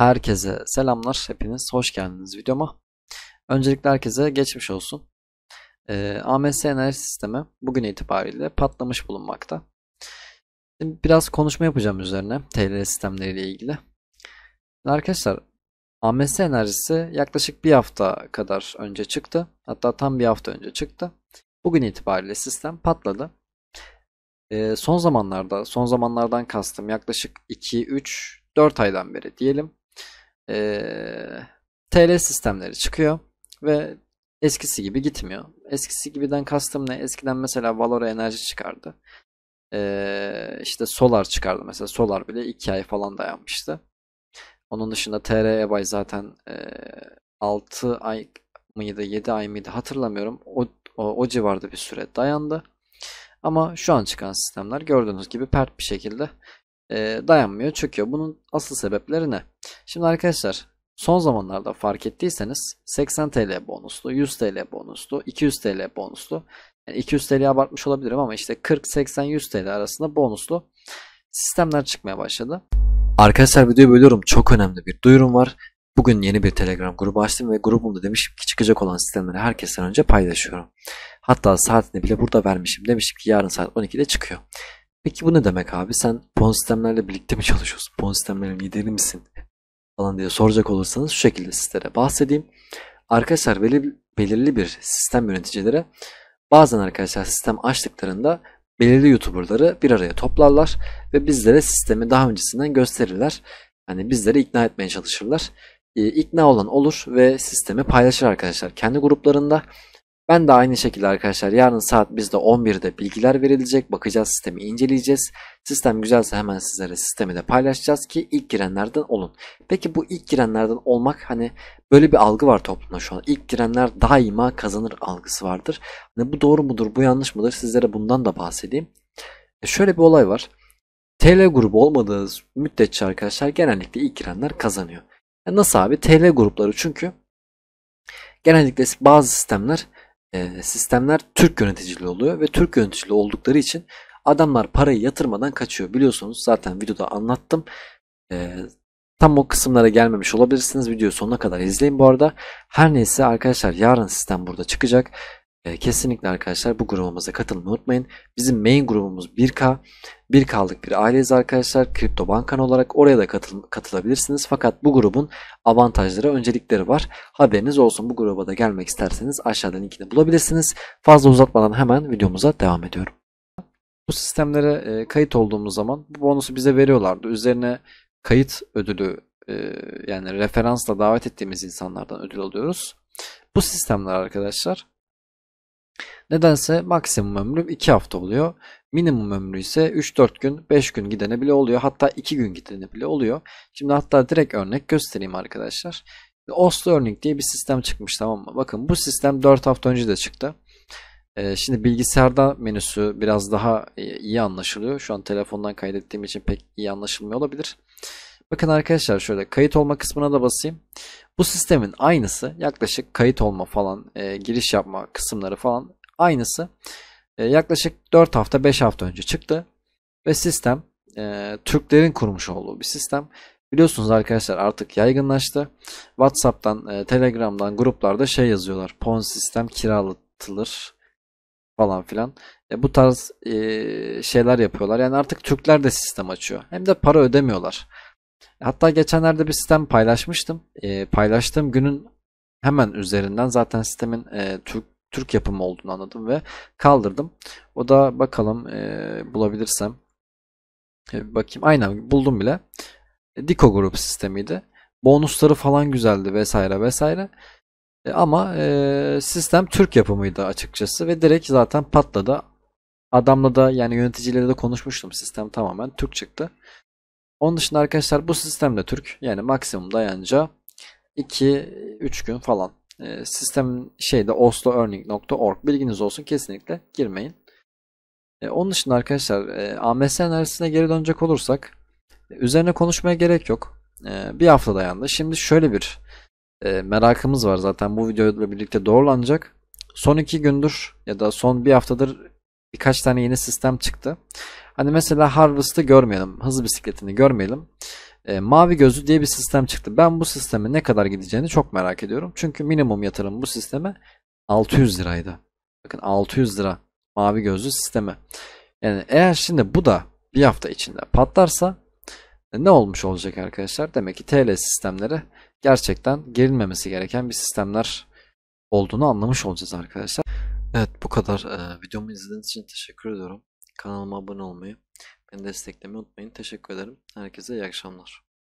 Herkese selamlar. Hepiniz hoş geldiniz videoma. Öncelikle herkese geçmiş olsun. E, ee, AMS enerji sistemi bugün itibariyle patlamış bulunmakta. Şimdi biraz konuşma yapacağım üzerine TL sistemleriyle ilgili. Arkadaşlar AMS enerjisi yaklaşık bir hafta kadar önce çıktı. Hatta tam bir hafta önce çıktı. Bugün itibariyle sistem patladı. E, son zamanlarda, son zamanlardan kastım yaklaşık 2, 3, 4 aydan beri diyelim e, ee, TL sistemleri çıkıyor ve eskisi gibi gitmiyor. Eskisi gibiden kastım ne? Eskiden mesela Valora enerji çıkardı. E, işte Solar çıkardı mesela. Solar bile 2 ay falan dayanmıştı. Onun dışında TR Ebay zaten e, 6 ay mıydı 7 ay mıydı hatırlamıyorum. O, o, o civarda bir süre dayandı. Ama şu an çıkan sistemler gördüğünüz gibi pert bir şekilde e, dayanmıyor, çöküyor. Bunun asıl sebepleri ne? Şimdi arkadaşlar son zamanlarda fark ettiyseniz 80 TL bonuslu, 100 TL bonuslu, 200 TL bonuslu. Yani 200 TL abartmış olabilirim ama işte 40, 80, 100 TL arasında bonuslu sistemler çıkmaya başladı. Arkadaşlar videoyu bölüyorum. Çok önemli bir duyurum var. Bugün yeni bir Telegram grubu açtım ve grubumda demişim ki çıkacak olan sistemleri herkesten önce paylaşıyorum. Hatta saatini bile burada vermişim. Demişim ki yarın saat 12'de çıkıyor. Peki bu ne demek abi? Sen puan sistemlerle birlikte mi çalışıyorsun? Puan sistemlerinin lideri misin? falan diye soracak olursanız şu şekilde sizlere bahsedeyim. Arkadaşlar belirli bir sistem yöneticilere bazen arkadaşlar sistem açtıklarında belirli YouTuber'ları bir araya toplarlar ve bizlere sistemi daha öncesinden gösterirler. Yani bizlere ikna etmeye çalışırlar. Ee, ikna olan olur ve sistemi paylaşır arkadaşlar kendi gruplarında. Ben de aynı şekilde arkadaşlar yarın saat bizde 11'de bilgiler verilecek. Bakacağız sistemi inceleyeceğiz. Sistem güzelse hemen sizlere sistemi de paylaşacağız ki ilk girenlerden olun. Peki bu ilk girenlerden olmak hani böyle bir algı var toplumda şu an. İlk girenler daima kazanır algısı vardır. Hani bu doğru mudur bu yanlış mıdır sizlere bundan da bahsedeyim. E şöyle bir olay var. TL grubu olmadığı müddetçe arkadaşlar genellikle ilk girenler kazanıyor. E nasıl abi? TL grupları çünkü genellikle bazı sistemler e, sistemler Türk yöneticili oluyor ve Türk yöneticili oldukları için adamlar parayı yatırmadan kaçıyor. Biliyorsunuz zaten videoda anlattım. E, tam o kısımlara gelmemiş olabilirsiniz. Videoyu sonuna kadar izleyin bu arada. Her neyse arkadaşlar yarın sistem burada çıkacak. Ee, kesinlikle arkadaşlar bu grubumuza katılmayı unutmayın. Bizim main grubumuz 1K. 1K'lık bir aileyiz arkadaşlar. Kripto bankan olarak oraya da katıl katılabilirsiniz. Fakat bu grubun avantajları, öncelikleri var. Haberiniz olsun bu gruba da gelmek isterseniz aşağıdan linkini bulabilirsiniz. Fazla uzatmadan hemen videomuza devam ediyorum. Bu sistemlere e, kayıt olduğumuz zaman bu bonusu bize veriyorlardı. Üzerine kayıt ödülü e, yani referansla davet ettiğimiz insanlardan ödül alıyoruz. Bu sistemler arkadaşlar Nedense maksimum ömrüm 2 hafta oluyor. Minimum ömrü ise 3-4 gün, 5 gün gidene bile oluyor. Hatta 2 gün gidene bile oluyor. Şimdi hatta direkt örnek göstereyim arkadaşlar. Oslo Learning diye bir sistem çıkmış tamam mı? Bakın bu sistem 4 hafta önce de çıktı. Ee, şimdi bilgisayarda menüsü biraz daha e, iyi anlaşılıyor. Şu an telefondan kaydettiğim için pek iyi anlaşılmıyor olabilir. Bakın arkadaşlar şöyle kayıt olma kısmına da basayım. Bu sistemin aynısı yaklaşık kayıt olma falan e, giriş yapma kısımları falan aynısı e, yaklaşık 4 hafta 5 hafta önce çıktı. Ve sistem e, Türklerin kurmuş olduğu bir sistem. Biliyorsunuz arkadaşlar artık yaygınlaştı. Whatsapp'tan, e, Telegram'dan gruplarda şey yazıyorlar. Pon sistem kiralatılır falan filan. E, bu tarz e, şeyler yapıyorlar. Yani artık Türkler de sistem açıyor. Hem de para ödemiyorlar. Hatta geçenlerde bir sistem paylaşmıştım. E, paylaştığım günün hemen üzerinden zaten sistemin e, Türk Türk yapımı olduğunu anladım ve kaldırdım. O da bakalım e, bulabilirsem. E, bakayım aynen buldum bile. E, Diko grup sistemiydi. Bonusları falan güzeldi vesaire vesaire. E, ama e, sistem Türk yapımıydı açıkçası ve direkt zaten patladı. Adamla da yani yöneticilerle de konuşmuştum. Sistem tamamen Türk çıktı. Onun dışında arkadaşlar bu sistemde Türk yani maksimum dayanca 2-3 gün falan e, sistem şeyde osloearning.org bilginiz olsun kesinlikle girmeyin. E, onun dışında arkadaşlar e, AMS enerjisine geri dönecek olursak e, üzerine konuşmaya gerek yok. E, bir hafta dayandı. Şimdi şöyle bir e, merakımız var zaten bu videoyla birlikte doğrulanacak. Son iki gündür ya da son bir haftadır birkaç tane yeni sistem çıktı. Hani mesela Harvest'ı görmeyelim. Hızlı bisikletini görmeyelim. E, mavi gözlü diye bir sistem çıktı. Ben bu sisteme ne kadar gideceğini çok merak ediyorum. Çünkü minimum yatırım bu sisteme 600 liraydı. Bakın 600 lira mavi gözlü sisteme. Yani eğer şimdi bu da bir hafta içinde patlarsa e, ne olmuş olacak arkadaşlar? Demek ki TL sistemleri gerçekten gerilmemesi gereken bir sistemler olduğunu anlamış olacağız arkadaşlar. Evet bu kadar. Ee, videomu izlediğiniz için teşekkür ediyorum. Kanalıma abone olmayı, beni desteklemeyi unutmayın. Teşekkür ederim. Herkese iyi akşamlar.